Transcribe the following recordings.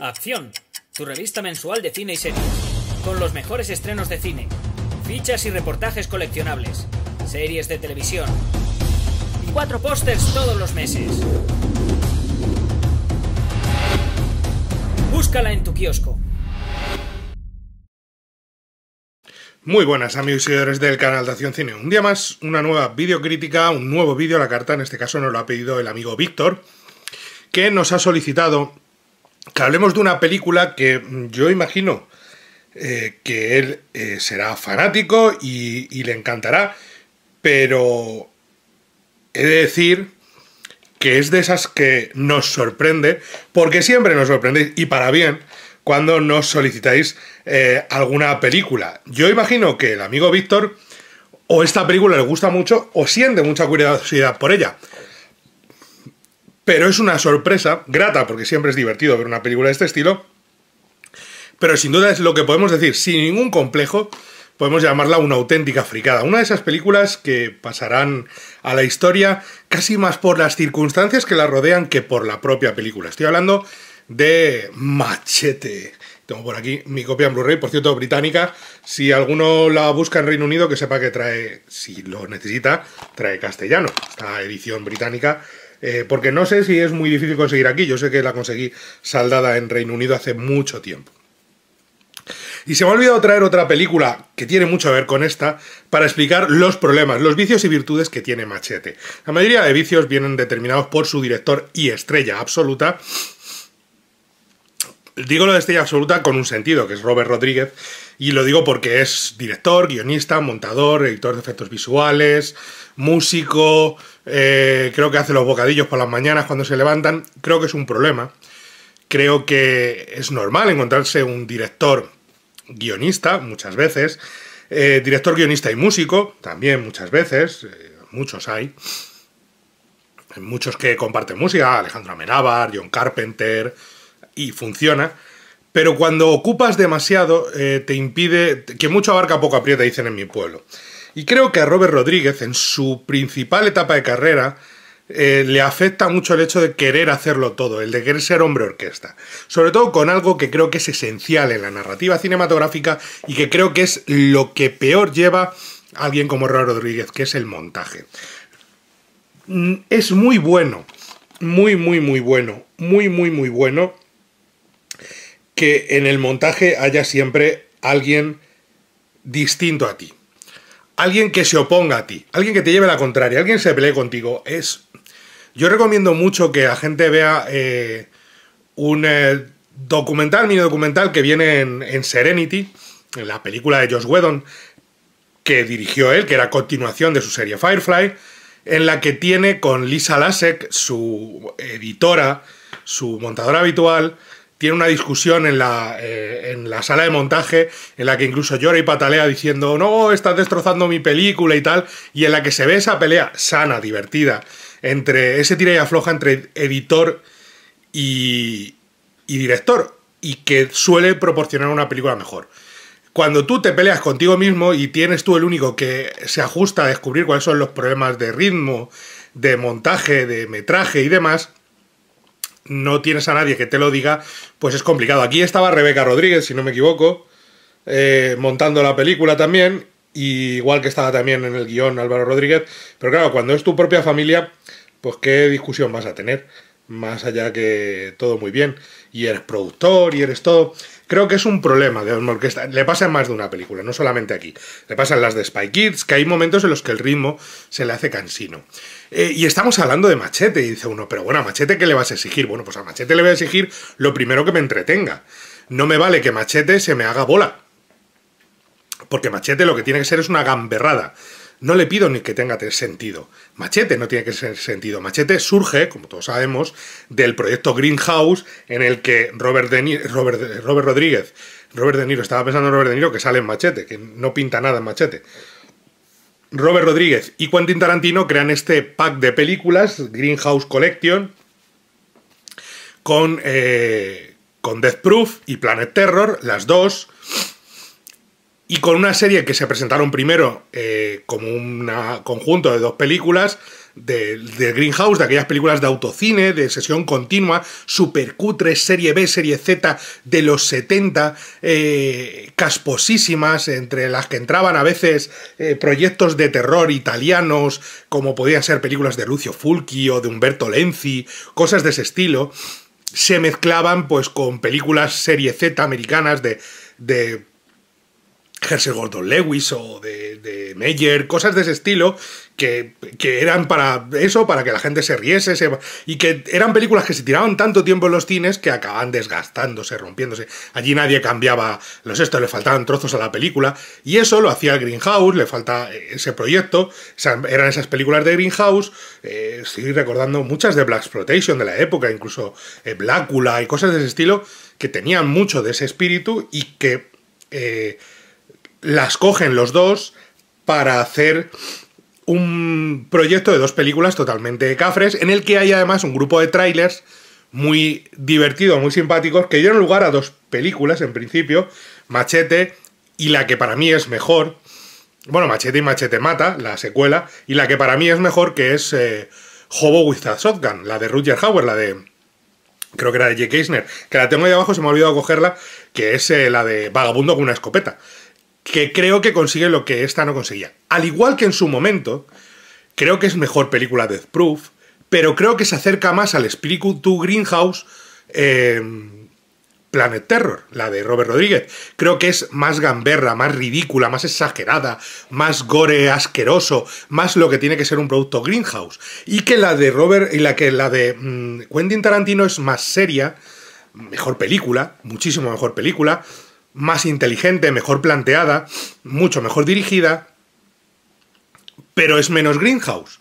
Acción, tu revista mensual de cine y series, con los mejores estrenos de cine, fichas y reportajes coleccionables, series de televisión y cuatro pósters todos los meses. Búscala en tu kiosco. Muy buenas amigos y seguidores del canal de Acción Cine. Un día más, una nueva videocrítica, un nuevo vídeo a la carta, en este caso nos lo ha pedido el amigo Víctor, que nos ha solicitado que hablemos de una película que yo imagino eh, que él eh, será fanático y, le encantará, pero he de decir que es de esas que nos sorprende, porque siempre nos sorprende, y para bien, cuando nos solicitáis eh, alguna película. Yo imagino que el amigo Víctor o esta película le gusta mucho o siente mucha curiosidad por ella pero es una sorpresa grata, porque siempre es divertido ver una película de este estilo, pero sin duda es lo que podemos decir, sin ningún complejo, podemos llamarla una auténtica fricada. Una de esas películas que pasarán a la historia casi más por las circunstancias que la rodean que por la propia película. Estoy hablando de Machete. Tengo por aquí mi copia en Blu-ray, por cierto, británica. Si alguno la busca en Reino Unido, que sepa que trae, si lo necesita, trae castellano. Esta edición británica eh, porque no sé si es muy difícil conseguir aquí. Yo sé que la conseguí saldada en Reino Unido hace mucho tiempo. Y se me ha olvidado traer otra película que tiene mucho a ver con esta para explicar los problemas, los vicios y virtudes que tiene Machete. La mayoría de vicios vienen determinados por su director y estrella absoluta. Digo lo de estrella absoluta con un sentido, que es Robert Rodríguez, y lo digo porque es director, guionista, montador, editor de efectos visuales, músico, eh, creo que hace los bocadillos por las mañanas cuando se levantan, creo que es un problema. Creo que es normal encontrarse un director guionista, muchas veces, eh, director guionista y músico, también muchas veces, eh, muchos hay, muchos que comparten música, Alejandro Amenábar, John Carpenter, y funciona. Pero cuando ocupas demasiado, te impide, que mucho abarca poco aprieta, dicen en mi pueblo. Y creo que a Robert Rodríguez, en su principal etapa de carrera, eh, le afecta mucho el hecho de querer hacerlo todo, el de querer ser hombre orquesta. Sobre todo con algo que creo que es esencial en la narrativa cinematográfica y que creo que es lo que peor lleva a alguien como Robert Rodríguez, que es el montaje. Mm, es muy bueno, muy, muy, muy bueno, muy, muy, muy bueno que en el montaje haya siempre alguien distinto a ti alguien que se oponga a ti, alguien que te lleve la contraria, alguien se pelee contigo. Es. Yo recomiendo mucho que la gente vea eh, un eh, documental, mini documental que viene en, Serenity, en la película de Josh Whedon, que dirigió él, que era continuación de su serie Firefly, en la que tiene con Lisa Lasek, su editora, su montadora habitual, tiene una discusión eh, en la, sala de montaje en la que incluso llora y patalea diciendo, no, estás destrozando mi película y tal, y en la que se ve esa pelea sana, divertida, entre ese tira y afloja entre editor y, y director, y que suele proporcionar una película mejor. Cuando tú te peleas contigo mismo y tienes tú el único que se ajusta a descubrir cuáles son los problemas de ritmo, de montaje, de metraje y demás, no tienes a nadie que te lo diga, pues es complicado. Aquí estaba Rebeca Rodríguez, si no me equivoco, eh, montando la película también, igual que estaba también en el guión Álvaro Rodríguez, pero claro, cuando es tu propia familia, pues qué discusión vas a tener más allá que todo muy bien, y eres productor, y eres todo. Creo que es un problema de una Le pasa en más de una película, no solamente aquí. Le pasan las de Spy Kids, que hay momentos en los que el ritmo se le hace cansino. Eh, y estamos hablando de Machete, y dice uno, pero bueno, ¿a Machete qué le vas a exigir? Bueno, pues a Machete le voy a exigir lo primero que me entretenga. No me vale que Machete se me haga bola. Porque Machete lo que tiene que ser es una gamberrada. No le pido ni que tenga sentido. Machete no tiene que ser sentido. Machete surge, como todos sabemos, del proyecto Greenhouse, en el que Robert, de Robert, Rodríguez, Robert De Niro, estaba pensando en Robert De Niro, que sale en Machete, que no pinta nada en Machete. Robert Rodríguez y Quentin Tarantino crean este pack de películas, Greenhouse Collection, con, eh, con Death Proof y Planet Terror, las dos y con una serie que se presentaron primero eh, como un conjunto de dos películas, de, Greenhouse, de aquellas películas de autocine, de sesión continua, supercutres, serie B, serie Z de los 70, eh, casposísimas, entre las que entraban a veces eh, proyectos de terror italianos, como podían ser películas de Lucio Fulci o de Humberto Lenzi, cosas de ese estilo, se mezclaban pues con películas serie Z americanas de, de Jersey Gordon Lewis o de, de, Meyer, cosas de ese estilo que, eran para eso, para que la gente se riese y que eran películas que se tiraban tanto tiempo en los cines que acababan desgastándose, rompiéndose. Allí nadie cambiaba los estos, le faltaban trozos a la película y eso lo hacía Greenhouse, le falta ese proyecto, eran esas películas de Greenhouse, eh, estoy recordando muchas de Black Exploitation de la época, incluso eh, Blacula y cosas de ese estilo que tenían mucho de ese espíritu y que... Eh, las cogen los dos para hacer un proyecto de dos películas totalmente cafres, en el que hay además un grupo de trailers muy divertidos, muy simpáticos, que dieron lugar a dos películas en principio, Machete y la que para mí es mejor, bueno, Machete y Machete Mata, la secuela, y la que para mí es mejor, que es eh, Hobo with a Shotgun, la de Roger Howard, la de... Creo que era de Jake Eisner, que la tengo ahí abajo, se me ha olvidado cogerla, que es eh, la de Vagabundo con una escopeta que creo que consigue lo que esta no conseguía. Al igual que en su momento, creo que es mejor película Death Proof, pero creo que se acerca más al to Greenhouse eh, Planet Terror, la de Robert Rodríguez. Creo que es más gamberra, más ridícula, más exagerada, más gore asqueroso, más lo que tiene que ser un producto Greenhouse. Y que la de Robert y la que la de mm, Quentin Tarantino es más seria, mejor película, muchísimo mejor película más inteligente, mejor planteada, mucho mejor dirigida, pero es menos Greenhouse.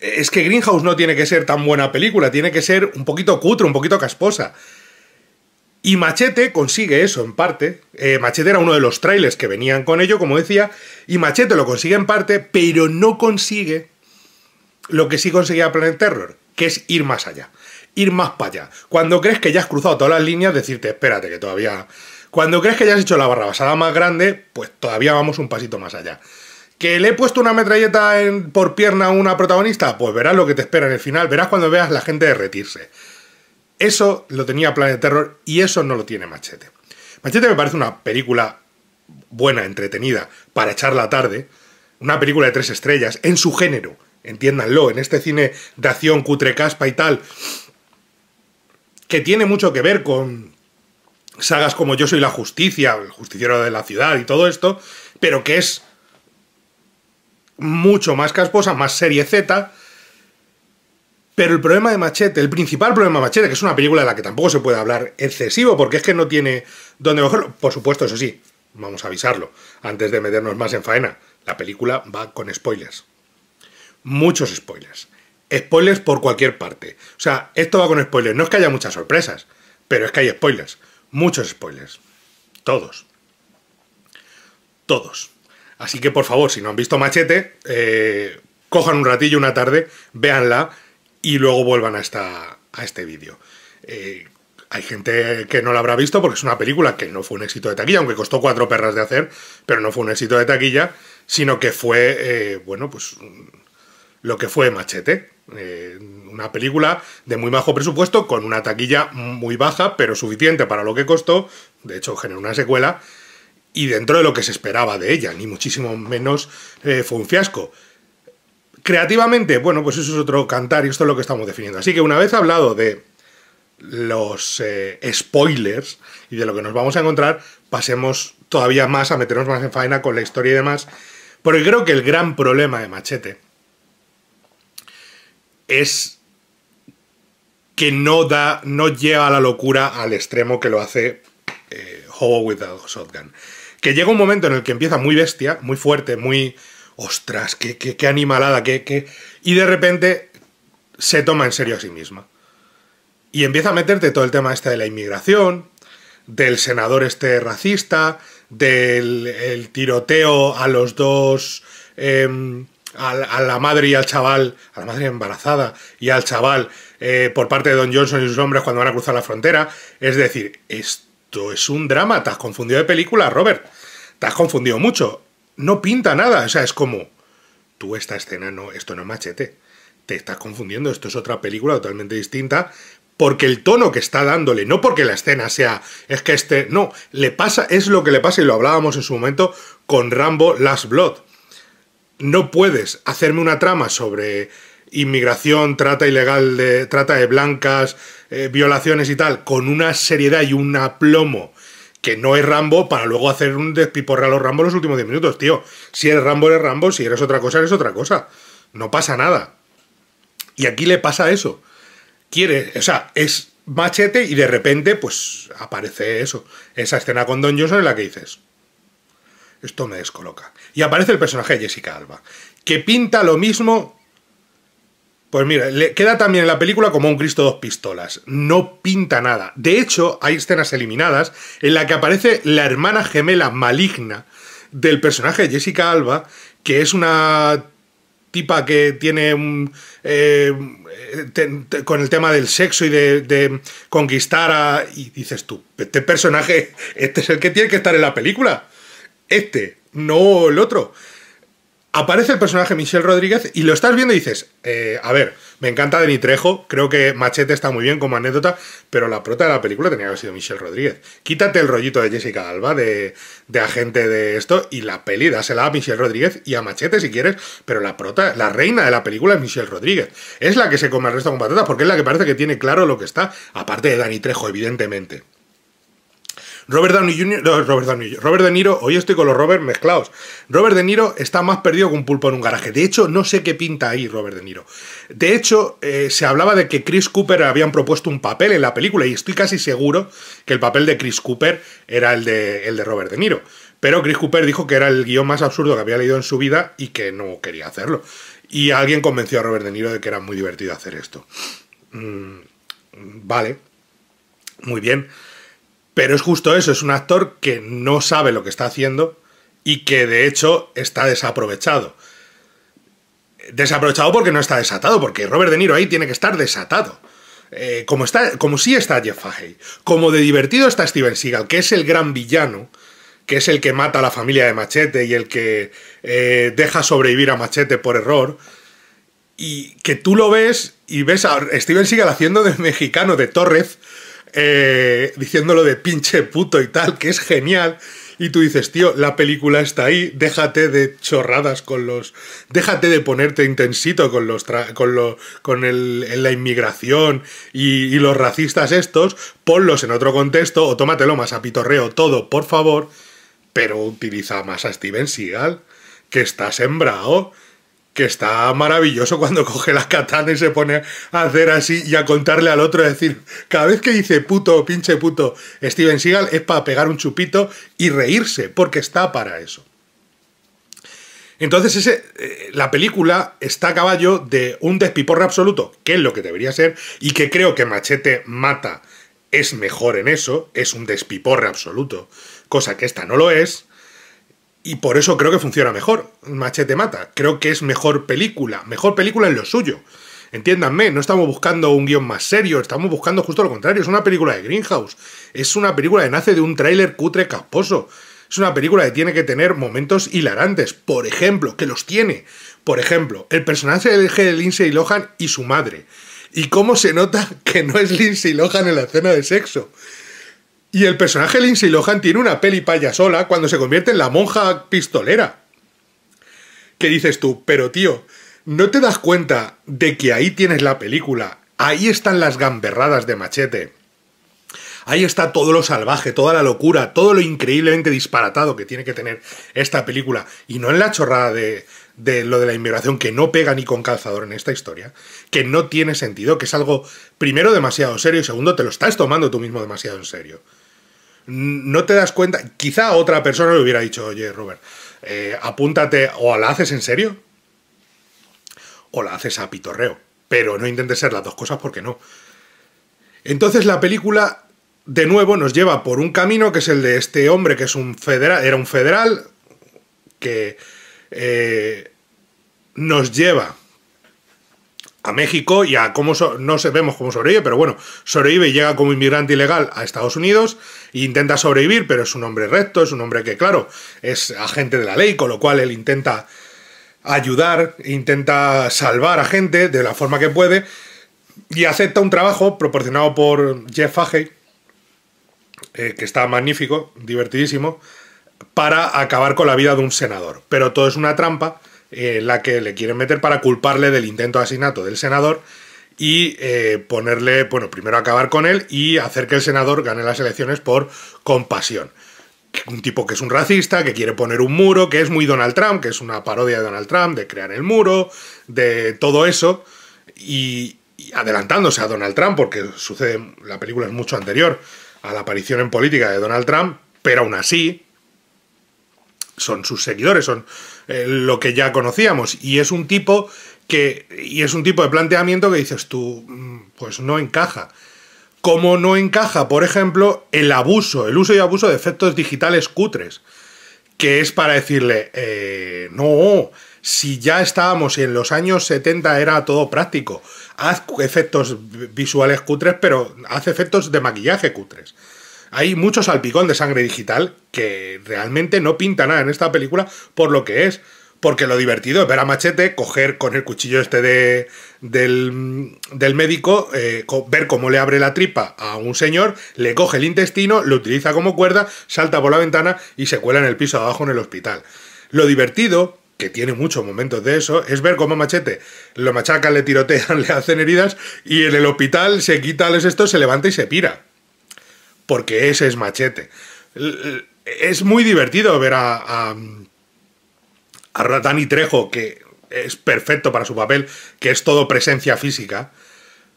Es que Greenhouse no tiene que ser tan buena película, tiene que ser un poquito cutre, un poquito casposa. Y Machete consigue eso en parte. Eh, Machete era uno de los trailers que venían con ello, como decía, y Machete lo consigue en parte, pero no consigue lo que sí conseguía Planet Terror, que es ir más allá, ir más para allá. Cuando crees que ya has cruzado todas las líneas, decirte, espérate, que todavía cuando crees que ya has hecho la basada más grande, pues todavía vamos un pasito más allá. ¿Que le he puesto una metralleta en, por pierna a una protagonista? Pues verás lo que te espera en el final, verás cuando veas la gente derretirse. Eso lo tenía Planet Terror y eso no lo tiene Machete. Machete me parece una película buena, entretenida, para echar la tarde. Una película de tres estrellas, en su género, entiéndanlo, en este cine de acción cutre caspa y tal, que tiene mucho que ver con sagas como Yo soy la justicia, el justiciero de la ciudad y todo esto, pero que es mucho más casposa, más serie Z. Pero el problema de Machete, el principal problema de Machete, que es una película de la que tampoco se puede hablar excesivo, porque es que no tiene donde mejor Por supuesto, eso sí, vamos a avisarlo, antes de meternos más en faena. La película va con spoilers. Muchos spoilers. Spoilers por cualquier parte. O sea, esto va con spoilers. No es que haya muchas sorpresas, pero es que hay spoilers muchos spoilers. Todos. Todos. Así que por favor, si no han visto Machete, eh, cojan un ratillo, una tarde, véanla y luego vuelvan a, a este vídeo. Eh, hay gente que no la habrá visto porque es una película que no fue un éxito de taquilla, aunque costó cuatro perras de hacer, pero no fue un éxito de taquilla, sino que fue, eh, bueno, pues lo que fue Machete. Eh, una película de muy bajo presupuesto, con una taquilla muy baja, pero suficiente para lo que costó. De hecho, generó una secuela. Y dentro de lo que se esperaba de ella, ni muchísimo menos eh, fue un fiasco. Creativamente, bueno, pues eso es otro cantar y esto es lo que estamos definiendo. Así que una vez hablado de los eh, spoilers y de lo que nos vamos a encontrar, pasemos todavía más a meternos más en faena con la historia y demás. Porque creo que el gran problema de Machete es que no da, no lleva a la locura al extremo que lo hace eh, Hobo with a Shotgun. Que llega un momento en el que empieza muy bestia, muy fuerte, muy. Ostras, qué, animalada, qué, qué. Y de repente se toma en serio a sí misma. Y empieza a meterte todo el tema este de la inmigración, del senador este racista, del tiroteo a los dos. Em, a, la, madre y al chaval, a la madre embarazada y al chaval eh, por parte de Don Johnson y sus hombres cuando van a cruzar la frontera. Es decir, esto es un drama, te has confundido de película, Robert. Te has confundido mucho. No pinta nada, o sea, es como, tú esta escena no, esto no es machete. Te estás confundiendo, esto es otra película totalmente distinta, porque el tono que está dándole, no porque la escena sea, es que este, no, le pasa, es lo que le pasa y lo hablábamos en su momento con Rambo Last Blood no puedes hacerme una trama sobre inmigración, trata ilegal de trata de blancas, eh, violaciones y tal, con una seriedad y un aplomo que no es Rambo para luego hacer un despiporre a los Rambo los últimos 10 minutos, tío. Si eres Rambo, eres Rambo, si eres otra cosa, eres otra cosa. No pasa nada. Y aquí le pasa eso. Quiere, o sea, es machete y de repente, pues, aparece eso. Esa escena con Don Johnson en la que dices, esto me descoloca. Y aparece el personaje de Jessica Alba, que pinta lo mismo. Pues mira, le queda también en la película como un Cristo dos pistolas. No pinta nada. De hecho, hay escenas eliminadas en la que aparece la hermana gemela maligna del personaje de Jessica Alba, que es una tipa que tiene eh, con el tema del sexo y de, de, conquistar a... Y dices tú, este personaje, este es el que tiene que estar en la película. Este no el otro. Aparece el personaje Michelle Rodríguez y lo estás viendo y dices, eh, a ver, me encanta Dani Trejo, creo que Machete está muy bien como anécdota, pero la prota de la película tenía que haber sido Michelle Rodríguez. Quítate el rollito de Jessica Alba, de, agente de esto, y la peli dásela a Michelle Rodríguez y a Machete si quieres, pero la prota, la reina de la película es Michelle Rodríguez. Es la que se come el resto con patatas porque es la que parece que tiene claro lo que está, aparte de Dani Trejo, evidentemente. Robert Downey Jr., Robert Downey Robert De Niro, hoy estoy con los Robert mezclados. Robert De Niro está más perdido que un pulpo en un garaje. De hecho, no sé qué pinta ahí Robert De Niro. De hecho, eh, se hablaba de que Chris Cooper habían propuesto un papel en la película y estoy casi seguro que el papel de Chris Cooper era el de, el de Robert De Niro. Pero Chris Cooper dijo que era el guión más absurdo que había leído en su vida y que no quería hacerlo. Y alguien convenció a Robert De Niro de que era muy divertido hacer esto. Mm, vale, muy bien. Pero es justo eso, es un actor que no sabe lo que está haciendo y que de hecho está desaprovechado. Desaprovechado porque no está desatado, porque Robert De Niro ahí tiene que estar desatado. Eh, como, está, como sí está Jeff Fahey, como de divertido está Steven Seagal, que es el gran villano, que es el que mata a la familia de Machete y el que eh, deja sobrevivir a Machete por error, y que tú lo ves y ves a Steven Seagal haciendo de mexicano de Torres, eh, diciéndolo de pinche puto y tal, que es genial. Y tú dices, tío, la película está ahí, déjate de chorradas con los. Déjate de ponerte intensito con los con, lo... con el... la inmigración y... y los racistas estos, ponlos en otro contexto o tómatelo más a pitorreo todo, por favor. Pero utiliza más a Steven Seagal, que está sembrado que está maravilloso cuando coge la katana y se pone a hacer así y a contarle al otro, a decir, cada vez que dice puto, pinche puto, Steven Seagal es para pegar un chupito y reírse, porque está para eso. Entonces, eh, la película está a caballo de un despiporre absoluto, que es lo que debería ser, y que creo que Machete Mata es mejor en eso, es un despiporre absoluto, cosa que esta no lo es, y por eso creo que funciona mejor. Machete Mata. Creo que es mejor película. Mejor película en lo suyo. Entiéndanme, no estamos buscando un guión más serio, estamos buscando justo lo contrario. Es una película de Greenhouse. Es una película que nace de un tráiler cutre casposo. Es una película que tiene que tener momentos hilarantes. Por ejemplo, que los tiene. Por ejemplo, el personaje del de Lindsay Lohan y su madre. ¿Y cómo se nota que no es Lindsay Lohan en la escena de sexo? Y el personaje Lindsay Lohan tiene una peli sola cuando se convierte en la monja pistolera. ¿Qué dices tú? Pero tío, ¿no te das cuenta de que ahí tienes la película? Ahí están las gamberradas de machete. Ahí está todo lo salvaje, toda la locura, todo lo increíblemente disparatado que tiene que tener esta película. Y no en la chorrada de lo de la inmigración que no pega ni con calzador en esta historia, que no tiene sentido, que es algo, primero, demasiado serio y segundo, te lo estás tomando tú mismo demasiado en serio no te das cuenta. Quizá otra persona le hubiera dicho, oye, Robert, eh, apúntate o la haces en serio o la haces a pitorreo. Pero no intentes ser las dos cosas porque no. Entonces la película, de nuevo, nos lleva por un camino que es el de este hombre que es un era un federal, que eh, nos lleva a México y a cómo no vemos cómo sobrevive, pero bueno, sobrevive y llega como inmigrante ilegal a Estados Unidos e intenta sobrevivir, pero es un hombre recto, es un hombre que, claro, es agente de la ley, con lo cual él intenta ayudar, intenta salvar a gente de la forma que puede y acepta un trabajo proporcionado por Jeff Fahey, eh, que está magnífico, divertidísimo, para acabar con la vida de un senador. Pero todo es una trampa eh, la que le quieren meter para culparle del intento de asesinato del senador y eh, ponerle, bueno, primero acabar con él y hacer que el senador gane las elecciones por compasión. Un tipo que es un racista, que quiere poner un muro, que es muy Donald Trump, que es una parodia de Donald Trump, de crear el muro, de todo eso, y adelantándose a Donald Trump, porque sucede, la película es mucho anterior a la aparición en política de Donald Trump, pero aún así son sus seguidores, son eh, lo que ya conocíamos. Y es un tipo que. Y es un tipo de planteamiento que dices tú. Mm, pues no encaja. Como no encaja, por ejemplo, el abuso, el uso y abuso de efectos digitales cutres. Que es para decirle. Eh, no. Si ya estábamos y en los años 70 era todo práctico, haz efectos visuales cutres, pero haz efectos de maquillaje cutres. Hay mucho salpicón de sangre digital que realmente no pinta nada en esta película por lo que es. Porque lo divertido es ver a Machete coger con el cuchillo este de, del, médico, eh, ver cómo le abre la tripa a un señor, le coge el intestino, lo utiliza como cuerda, salta por la ventana y se cuela en el piso de abajo en el hospital. Lo divertido que tiene muchos momentos de eso, es ver cómo Machete lo machacan, le tirotean, le hacen heridas y en el hospital se quita los esto, se levanta y se pira porque ese es Machete. Es muy divertido ver a, a, Dani Trejo, que es perfecto para su papel, que es todo presencia física,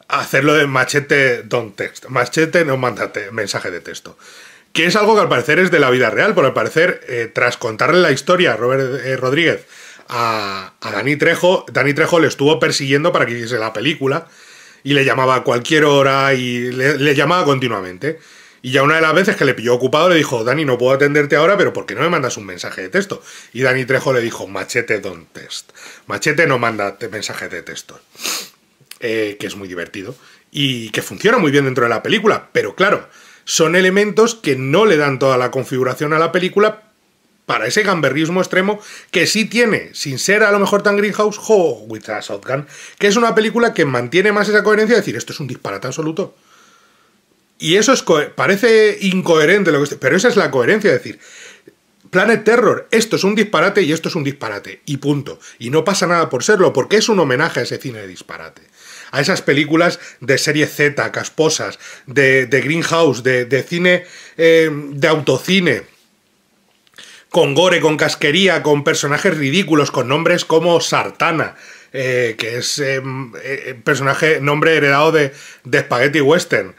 hacerlo de Machete ...don't Text. Machete no manda mensaje de texto. Que es algo que al parecer es de la vida real, ...por al parecer, eh, tras contarle la historia a Robert eh, Rodríguez a, a, Dani Trejo, Dani Trejo le estuvo persiguiendo para que hiciese la película y le llamaba a cualquier hora y le llamaba continuamente. Y ya una de las veces que le pilló ocupado le dijo, Dani, no puedo atenderte ahora, pero ¿por qué no me mandas un mensaje de texto? Y Dani Trejo le dijo, machete don't test. Machete no manda mensajes de texto. Eh, que es muy divertido. Y que funciona muy bien dentro de la película. Pero claro, son elementos que no le dan toda la configuración a la película para ese gamberrismo extremo que sí tiene, sin ser a lo mejor tan Greenhouse, o With a Shotgun, que es una película que mantiene más esa coherencia de decir, esto es un disparate absoluto. Y eso es parece incoherente, lo que pero esa es la coherencia, es decir, Planet Terror, esto es un disparate y esto es un disparate, y punto. Y no pasa nada por serlo, porque es un homenaje a ese cine de disparate. A esas películas de serie Z, casposas, de, Greenhouse, de, cine, em, de autocine, con gore, con casquería, con personajes ridículos, con nombres como Sartana, eh, que es em, eh, eh, personaje, nombre heredado de, de Spaghetti Western.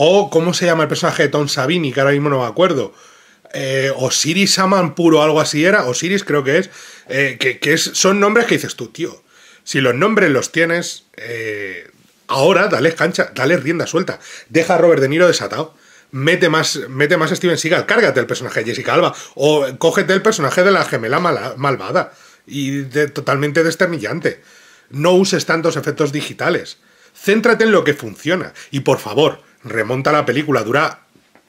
O, ¿cómo se llama el personaje de Tom Sabini? Que ahora mismo no me acuerdo. O eh, Osiris Amanpuro puro, algo así era. O Osiris creo que es. Eh, que, son nombres que dices tú, tío. Si los nombres los tienes, eh, ahora dale cancha, dale rienda suelta. Deja a Robert De Niro desatado. Mete más, mete más Steven Seagal, cárgate el personaje de Jessica Alba o cógete el personaje de la gemela malvada y totalmente desternillante. No uses tantos efectos digitales. Céntrate en lo que funciona y por favor, remonta la película, dura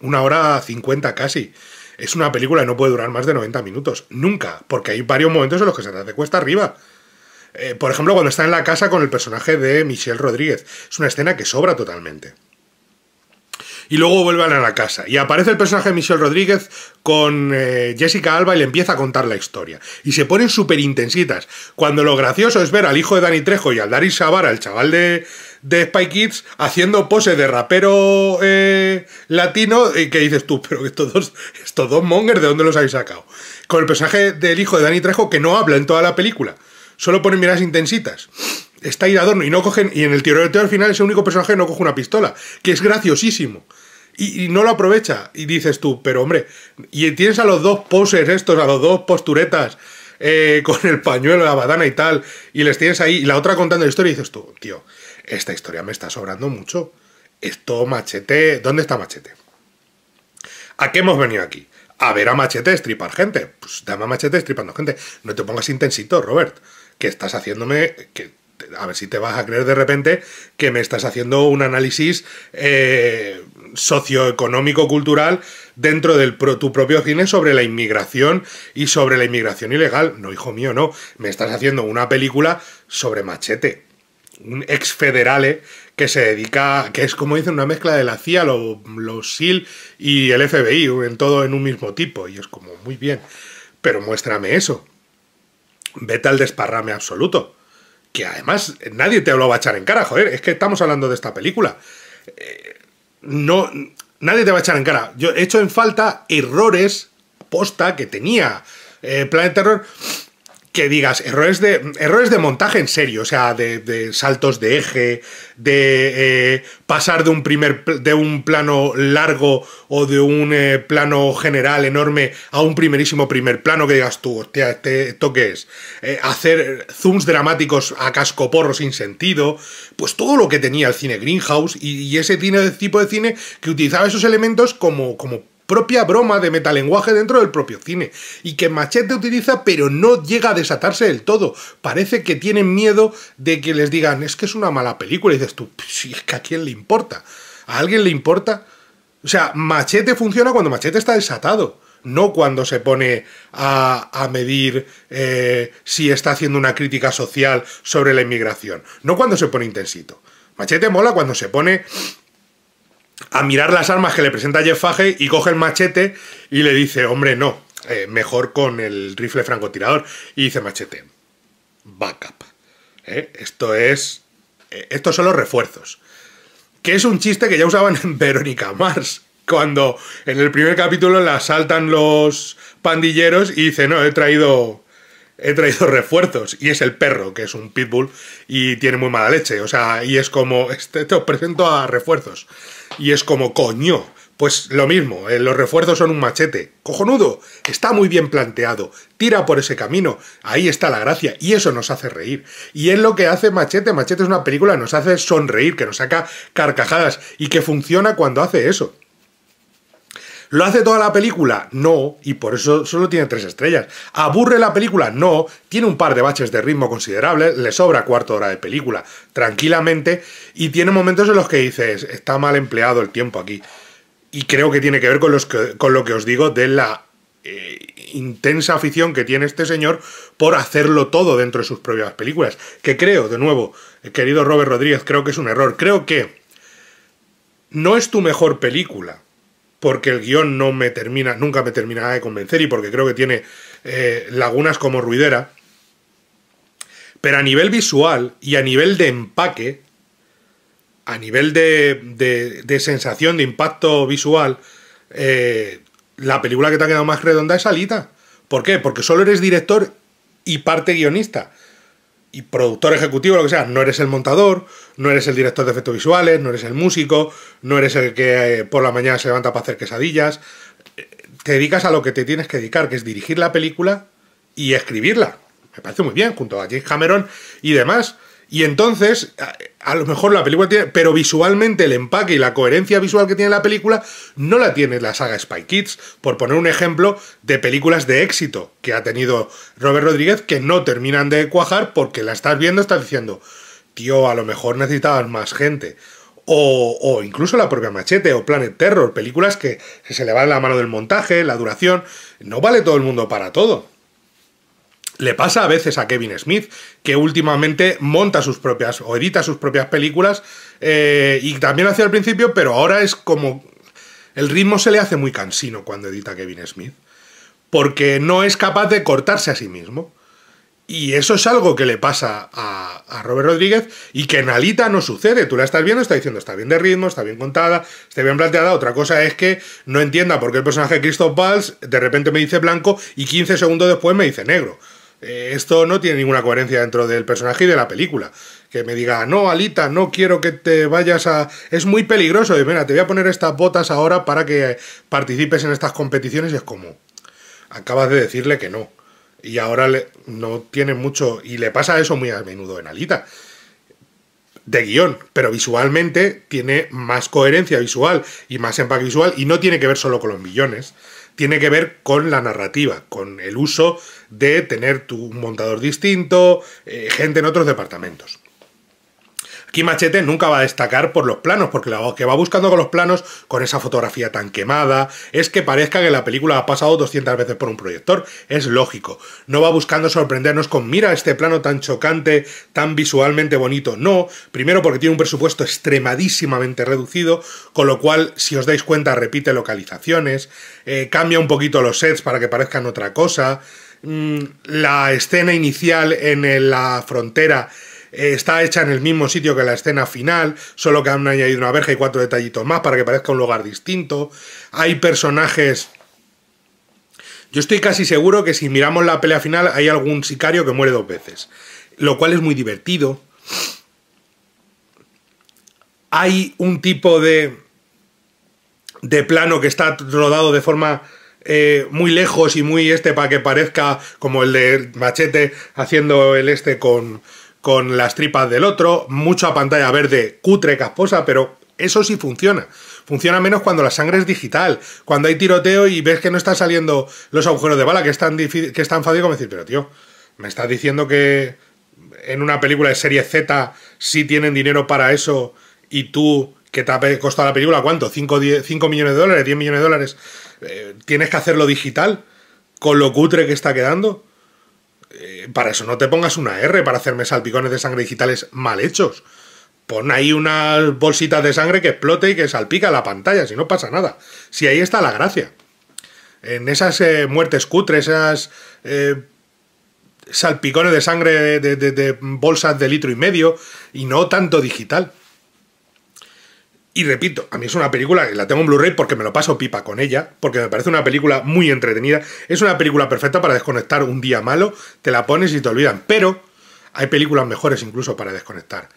una hora cincuenta casi. Es una película que no puede durar más de 90 minutos, nunca, porque hay varios momentos en los que se te hace cuesta arriba. Eh, por ejemplo, cuando está en la casa con el personaje de Michelle Rodríguez. Es una escena que sobra totalmente y luego vuelven a la casa. Y aparece el personaje de Michelle Rodríguez con eh, Jessica Alba y le empieza a contar la historia. Y se ponen súper intensitas. Cuando lo gracioso es ver al hijo de Dani Trejo y al Daris Sabara, el chaval de, de Spy Kids, haciendo pose de rapero eh, latino, y que dices tú, pero estos dos, estos dos mongers, ¿de dónde los habéis sacado? Con el personaje del hijo de Dani Trejo que no habla en toda la película. Solo pone miradas intensitas está ahí Adorno y no cogen, y en el tiroteo al final es único personaje no coge una pistola, que es graciosísimo. Y, no lo aprovecha. Y dices tú, pero hombre, y tienes a los dos poses estos, a los dos posturetas, eh, con el pañuelo, la badana y tal, y les tienes ahí, y la otra contando la historia, y dices tú, tío, esta historia me está sobrando mucho. Esto, machete, ¿dónde está machete? ¿A qué hemos venido aquí? A ver a machete estripar gente. Pues dame a machete estripando gente. No te pongas intensito, Robert. Que estás haciéndome. que a ver si te vas a creer de repente que me estás haciendo un análisis eh, socioeconómico, cultural, dentro de tu propio cine sobre la inmigración y sobre la inmigración ilegal. No, hijo mío, no. Me estás haciendo una película sobre Machete, un ex federale que se dedica, que es como dicen, una mezcla de la CIA, los SIL y el FBI, en todo en un mismo tipo. Y es como, muy bien, pero muéstrame eso. Vete al desparrame absoluto que además nadie te lo va a echar en cara, joder, es que estamos hablando de esta película. Eh, no, nadie te va a echar en cara. Yo he hecho en falta errores posta que tenía eh, Planet Terror que digas, errores de, errores de montaje en serio, o sea, de, saltos de eje, de eh, pasar de un, de un plano largo o de un eh, plano general enorme a un primerísimo primer plano que digas tú, hostia, este toques, eh, hacer zooms dramáticos a cascoporro sin sentido, pues todo lo que tenía el cine Greenhouse y, ese cine, tipo de cine que utilizaba esos elementos como, como propia broma de metalenguaje dentro del propio cine, y que Machete utiliza pero no llega a desatarse del todo. Parece que tienen miedo de que les digan, es que es una mala película, y dices tú, si pues es que a quién le importa, a alguien le importa. O sea, Machete funciona cuando Machete está desatado no cuando se pone a, medir eh, si está haciendo una crítica social sobre la inmigración, no cuando se pone intensito. Machete mola cuando se pone a mirar las armas que le presenta Jeff y coge el machete y le dice, hombre, no, eh, mejor con el rifle francotirador. Y dice machete, backup. Eh, esto es... Eh, estos son los refuerzos. Que es un chiste que ya usaban en Verónica Mars. Cuando en el primer capítulo la asaltan los pandilleros y dice, no, he traído he traído refuerzos y es el perro, que es un pitbull y tiene muy mala leche. O sea, y es como, este, te os presento a refuerzos. Y es como, coño, pues lo mismo, eh, los refuerzos son un machete. Cojonudo, está muy bien planteado, tira por ese camino, ahí está la gracia y eso nos hace reír. Y es lo que hace Machete, Machete es una película que nos hace sonreír, que nos saca carcajadas y que funciona cuando hace eso. ¿Lo hace toda la película? No, y por eso solo tiene tres estrellas. ¿Aburre la película? No, tiene un par de baches de ritmo considerable, le sobra cuarto hora de película, tranquilamente, y tiene momentos en los que dices, está mal empleado el tiempo aquí. Y creo que tiene que ver con, lo que os digo de la eh, intensa afición que tiene este señor por hacerlo todo dentro de sus propias películas. Que creo, de nuevo, eh, querido Robert Rodríguez, creo que es un error. Creo que no es tu mejor película porque el guión no me termina, nunca me terminará de convencer y porque creo que tiene eh, lagunas como ruidera. Pero a nivel visual y a nivel de empaque, a nivel de, de, sensación de impacto visual, eh, la película que te ha quedado más redonda es Alita. ¿Por qué? Porque solo eres director y parte guionista y productor ejecutivo, lo que sea, no eres el montador, no eres el director de efectos visuales, no eres el músico, no eres el que eh, por la mañana se levanta para hacer quesadillas. Eh, te dedicas a lo que te tienes que dedicar, que es dirigir la película y escribirla. Me parece muy bien, junto a James Cameron y demás. Y entonces, a, lo mejor la película tiene, pero visualmente el empaque y la coherencia visual que tiene la película no la tiene la saga Spy Kids, por poner un ejemplo de películas de éxito que ha tenido Robert Rodríguez que no terminan de cuajar porque la estás viendo, estás diciendo, tío, a lo mejor necesitabas más gente. O, o incluso la propia Machete o Planet Terror, películas que se le va la mano del montaje, la duración, no vale todo el mundo para todo. Le pasa a veces a Kevin Smith, que últimamente monta sus propias o edita sus propias películas eh, y también hacía al principio, pero ahora es como... El ritmo se le hace muy cansino cuando edita Kevin Smith, porque no es capaz de cortarse a sí mismo. Y eso es algo que le pasa a, Robert Rodríguez y que en Alita no sucede. Tú la estás viendo, está diciendo, está bien de ritmo, está bien contada, está bien planteada. Otra cosa es que no entienda por qué el personaje de Christoph Waltz de repente me dice blanco y 15 segundos después me dice negro. Eh, esto no tiene ninguna coherencia dentro del personaje y de la película. Que me diga, no, Alita, no quiero que te vayas a... Es muy peligroso. Y mira, te voy a poner estas botas ahora para que participes en estas competiciones. Y es como... Acabas de decirle que no. Y ahora no tiene mucho... Y le pasa eso muy a menudo en Alita de guión, pero visualmente tiene más coherencia visual y más empaque visual y no tiene que ver solo con los millones, tiene que ver con la narrativa, con el uso de tener tu, un montador distinto, eh, gente en otros departamentos. Quimachete nunca va a destacar por los planos, porque lo que va buscando con los planos, con esa fotografía tan quemada, es que parezca que la película ha pasado 200 veces por un proyector. Es lógico. No va buscando sorprendernos con, mira este plano tan chocante, tan visualmente bonito. No, primero porque tiene un presupuesto extremadísimamente reducido, con lo cual, si os dais cuenta, repite localizaciones, eh, cambia un poquito los sets para que parezcan otra cosa. Mm, la escena inicial en la frontera eh, está hecha en el mismo sitio que la escena final, solo que han añadido una verja y cuatro detallitos más para que parezca un lugar distinto. Hay personajes yo estoy casi seguro que si miramos la pelea final hay algún sicario que muere dos veces, lo cual es muy divertido. Hay un tipo de, de plano que está rodado de forma eh, muy lejos y muy este para que parezca como el de Machete haciendo el este con, con las tripas del otro, mucha pantalla verde cutre casposa, pero eso sí funciona. Funciona menos cuando la sangre es digital, cuando hay tiroteo y ves que no están saliendo los agujeros de bala, que es tan, que es fácil como decir, pero tío, me estás diciendo que en una película de serie Z sí tienen dinero para eso y tú, que te ha costado la película, ¿cuánto? ¿5, millones de dólares? ¿10 millones de dólares? Eh, ¿Tienes que hacerlo digital? ¿Con lo cutre que está quedando? Eh, para eso no te pongas una R para hacerme salpicones de sangre digitales mal hechos. Pon ahí unas bolsitas de sangre que explote y que salpica la pantalla, si no pasa nada. Si ahí está la gracia. En esas eh, muertes cutres, esas eh, salpicones de sangre de bolsas de litro y medio y no tanto digital. Y repito, a mí es una película que la tengo en Blu-ray porque me lo paso pipa con ella, porque me parece una película muy entretenida. Es una película perfecta para desconectar un día malo, te la pones y te olvidan. Pero hay películas mejores incluso para desconectar.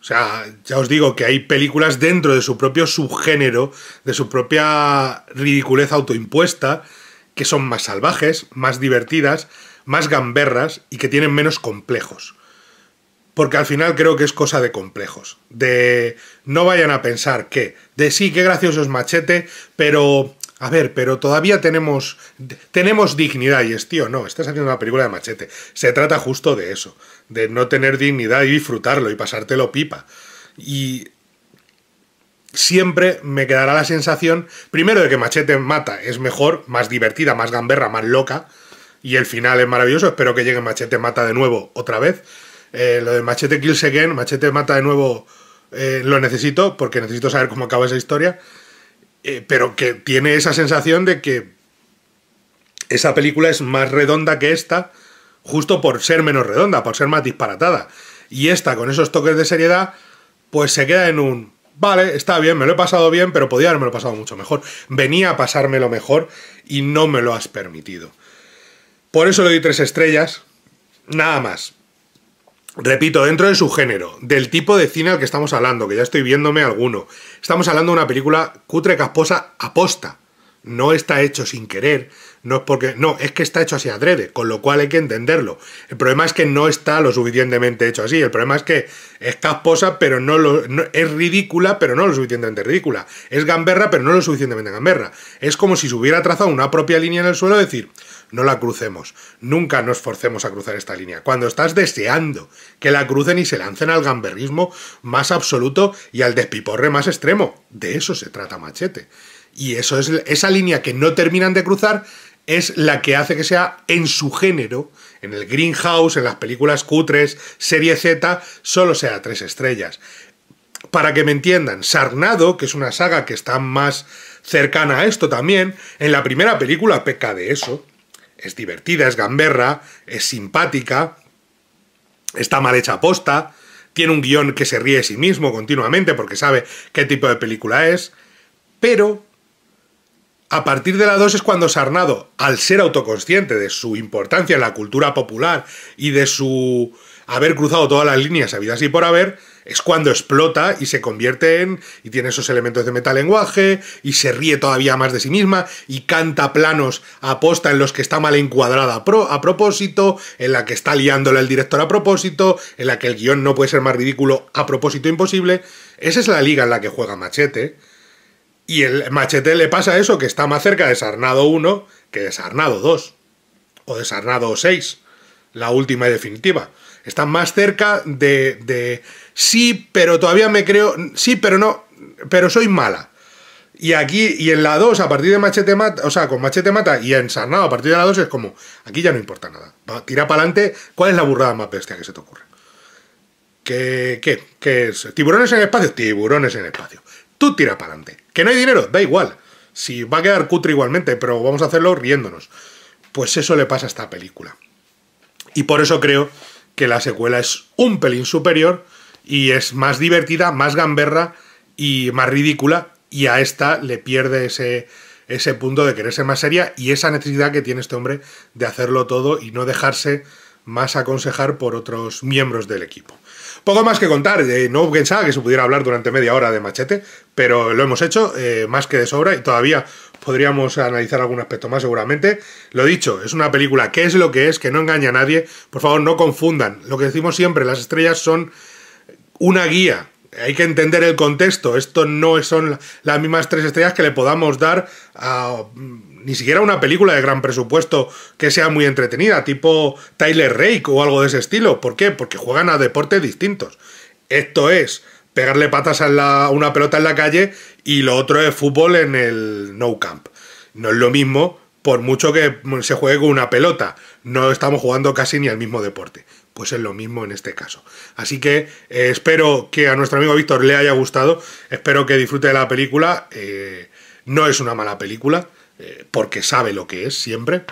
O sea, ya os digo que hay películas dentro de su propio subgénero, de su propia ridiculez autoimpuesta, que son más salvajes, más divertidas, más gamberras y que tienen menos complejos porque al final creo que es cosa de complejos. De no vayan a pensar que, de sí, qué gracioso es Machete, pero a ver, pero todavía tenemos, tenemos dignidad. Y es, tío, no, estás haciendo una película de machete. Se trata justo de eso, de no tener dignidad y disfrutarlo y pasártelo pipa. Y siempre me quedará la sensación, primero, de que machete mata es mejor, más divertida, más gamberra, más loca. Y el final es maravilloso. Espero que llegue Machete Mata de nuevo otra vez. Eh, lo de Machete Kills Again, Machete mata de nuevo, eh, lo necesito porque necesito saber cómo acaba esa historia. Eh, pero que tiene esa sensación de que esa película es más redonda que esta, justo por ser menos redonda, por ser más disparatada. Y esta, con esos toques de seriedad, pues se queda en un. Vale, está bien, me lo he pasado bien, pero podía haberme lo pasado mucho mejor. Venía a pasármelo mejor y no me lo has permitido. Por eso le doy tres estrellas. Nada más. Repito, dentro de su género, del tipo de cine al que estamos hablando, que ya estoy viéndome alguno, estamos hablando de una película cutre casposa aposta. No está hecho sin querer, no es porque. No, es que está hecho así adrede, con lo cual hay que entenderlo. El problema es que no está lo suficientemente hecho así. El problema es que es casposa, pero no lo. es ridícula, pero no lo suficientemente ridícula. Es gamberra, pero no lo suficientemente gamberra. Es como si se hubiera trazado una propia línea en el suelo, decir, no la crucemos. Nunca nos forcemos a cruzar esta línea. Cuando estás deseando que la crucen y se lancen al gamberrismo más absoluto y al despiporre más extremo. De eso se trata Machete. Y eso es esa línea que no terminan de cruzar es la que hace que sea en su género, en el Greenhouse, en las películas cutres, serie Z, solo sea tres estrellas. Para que me entiendan, Sarnado, que es una saga que está más cercana a esto también, en la primera película peca de eso, es divertida, es gamberra, es simpática, está mal hecha posta tiene un guión que se ríe de sí mismo continuamente porque sabe qué tipo de película es, pero a partir de la 2 es cuando Sarnado, al ser autoconsciente de su importancia en la cultura popular y de su haber cruzado todas las líneas habidas y por haber, es cuando explota y se convierte en, y tiene esos elementos de metalenguaje, y se ríe todavía más de sí misma, y canta planos aposta en los que está mal encuadrada a, pro, a propósito, en la que está liándola el director a propósito, en la que el guión no puede ser más ridículo a propósito imposible. Esa es la liga en la que juega Machete. Y el Machete le pasa eso, que está más cerca de Sarnado 1 que de Sarnado 2, o de Sarnado 6, la última y definitiva están más cerca de, de sí, pero todavía me creo, sí, pero no, pero soy mala. Y aquí, y en la 2, a partir de Machete Mata, o sea, con Machete Mata y Ensarnado, a partir de la 2 es como, aquí ya no importa nada. tira para adelante, ¿cuál es la burrada más bestia que se te ocurre? ¿Qué, qué, es? ¿Tiburones en espacio? Tiburones en espacio. Tú tira para adelante. ¿Que no hay dinero? Da igual. Si va a quedar cutre igualmente, pero vamos a hacerlo riéndonos. Pues eso le pasa a esta película. Y por eso creo que la secuela es un pelín superior y es más divertida, más gamberra y más ridícula y a esta le pierde ese, ese punto de querer ser más seria y esa necesidad que tiene este hombre de hacerlo todo y no dejarse más aconsejar por otros miembros del equipo. Poco más que contar, eh, no pensaba que se pudiera hablar durante media hora de machete, pero lo hemos hecho eh, más que de sobra y todavía podríamos analizar algún aspecto más seguramente. Lo dicho, es una película que es lo que es, que no engaña a nadie. Por favor, no confundan. Lo que decimos siempre, las estrellas son una guía. Hay que entender el contexto. Esto no son las mismas tres estrellas que le podamos dar a mm, ni siquiera una película de gran presupuesto que sea muy entretenida, tipo Tyler Rake o algo de ese estilo. ¿Por qué? Porque juegan a deportes distintos. Esto es pegarle patas a una pelota en la calle y lo otro es fútbol en el no camp. No es lo mismo por mucho que se juegue con una pelota. No estamos jugando casi ni al mismo deporte. Pues es lo mismo en este caso. Así que eh, espero que a nuestro amigo Víctor le haya gustado. Espero que disfrute de la película. Eh, no es una mala película, eh, porque sabe lo que es siempre.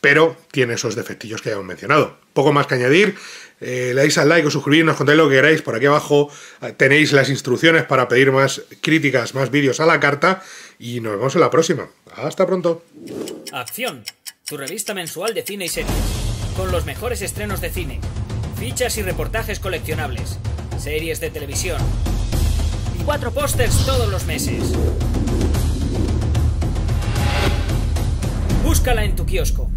Pero tiene esos defectillos que ya hemos mencionado. Poco más que añadir eh, le dais al like o suscribirnos, contáis lo que queráis. Por aquí abajo eh, tenéis las instrucciones para pedir más críticas, más vídeos a la carta. Y nos vemos en la próxima. Hasta pronto. Acción, tu revista mensual de cine y series, con los mejores estrenos de cine, fichas y reportajes coleccionables, series de televisión, y cuatro pósters todos los meses. Búscala en tu kiosco.